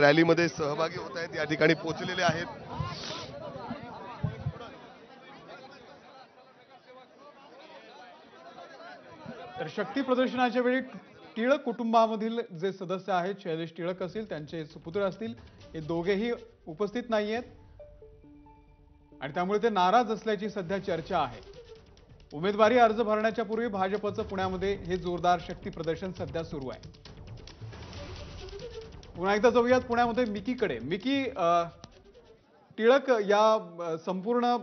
रॅलीमध्ये सहभागी होत आहेत या ठिकाणी पोहोचलेले आहेत तर शक्ती प्रदर्शनाच्या वेळी टिळक कुटुंबामधील जे सदस्य आहेत शैलेश टिळक असतील त्यांचे सुपुत्र असतील हे दोघेही उपस्थित नाही आहेत आणि त्यामुळे ते नाराज असल्याची सध्या चर्चा आहे उमेदवारी अर्ज भरण्याच्या पूर्वी भाजपचं पुण्यामध्ये हे जोरदार शक्ती प्रदर्शन सध्या सुरू आहे पुन्हा एकदा जाऊयात पुण्यामध्ये मिकीकडे मिकी टिळक या संपूर्ण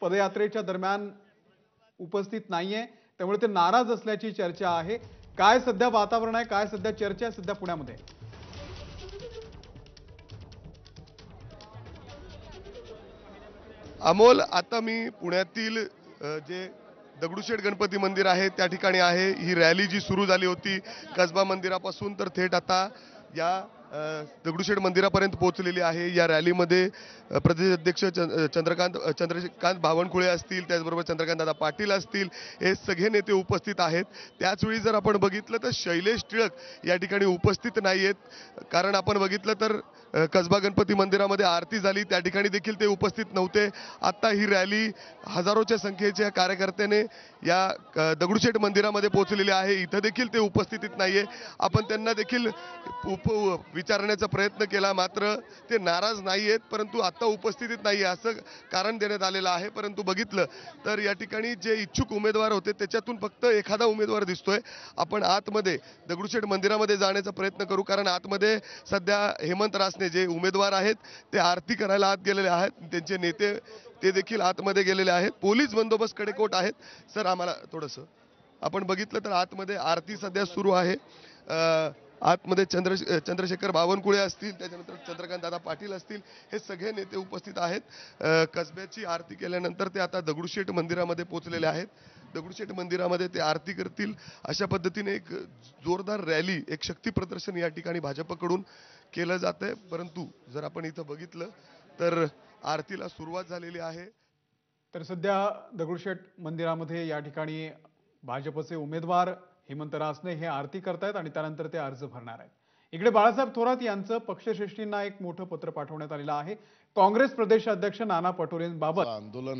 पदयात्रेच्या दरम्यान उपस्थित नाहीये त्यामुळे ते नाराज असल्याची चर्चा आहे काय सध्या वातावरण आहे काय सध्या चर्चा आहे सध्या पुण्यामध्ये अमोल आता मी पुण्यातील जे दगडूशेठ गणपती मंदिर आहे त्या ठिकाणी आहे ही रॅली जी सुरू झाली होती कसबा मंदिरापासून तर थेट आता या दगडूशेठ मंदिरापर्यंत पोहोचलेली आहे या रॅलीमध्ये प्रदेशाध्यक्ष चंद्रकांत चंद्रकांत बावनकुळे असतील त्याचबरोबर दादा पाटील असतील हे सगळे नेते उपस्थित आहेत त्याचवेळी जर आपण बघितलं तर शैलेश टिळक या ठिकाणी उपस्थित नाही आहेत कारण आपण बघितलं तर कसबा गणपती मंदिरामध्ये आरती झाली त्या ठिकाणी देखील ते उपस्थित नव्हते आत्ता ही रॅली हजारोच्या संख्येच्या कार्यकर्त्याने या दगडूशेठ मंदिरामध्ये पोहोचलेली आहे इथं देखील ते उपस्थितीत नाही आहे आपण त्यांना देखील उप विचारण्याचा प्रयत्न केला मात्र ते नाराज नाही आहेत परंतु आत्ता उपस्थितीत नाही आहे असं कारण देण्यात आलेलं आहे परंतु बघितलं तर या ठिकाणी जे इच्छुक उमेदवार होते त्याच्यातून फक्त एखादा उमेदवार दिसतोय आपण आतमध्ये दगडूशेठ मंदिरामध्ये जाण्याचा प्रयत्न करू कारण आतमध्ये सध्या हेमंत रासने जे उमेदवार आहेत ते आरती करायला आत गेलेले आहेत त्यांचे नेते ते देखील आतमध्ये गेलेले आहेत पोलीस बंदोबस्त कडेकोट आहेत सर आम्हाला थोडंसं आपण बघितलं तर आतमध्ये आरती सध्या सुरू आहे आतमध्ये चंद्र चंद्रशेखर बावनकुळे असतील त्याच्यानंतर चंद्रकांत दादा पाटील असतील हे सगळे नेते उपस्थित आहेत कसब्याची आरती केल्यानंतर ते आता दगडूशेठ मंदिरामध्ये पोचलेले आहेत दगडूशेठ मंदिरामध्ये ते आरती करतील अशा पद्धतीने एक जोरदार रॅली एक शक्ती प्रदर्शन या ठिकाणी भाजपकडून केलं जात आहे परंतु जर आपण इथं बघितलं तर आरतीला सुरुवात झालेली आहे तर सध्या दगडूशेठ मंदिरामध्ये या ठिकाणी भाजपचे उमेदवार हेमंत रासने हे आरती करतायत आणि त्यानंतर ते अर्ज भरणार आहेत इकडे बाळासाहेब थोरात यांचं पक्षश्रेष्ठींना एक मोठं पत्र पाठवण्यात आलेलं आहे काँग्रेस प्रदेशाध्यक्ष नाना पटोलेंबाबत आंदोलन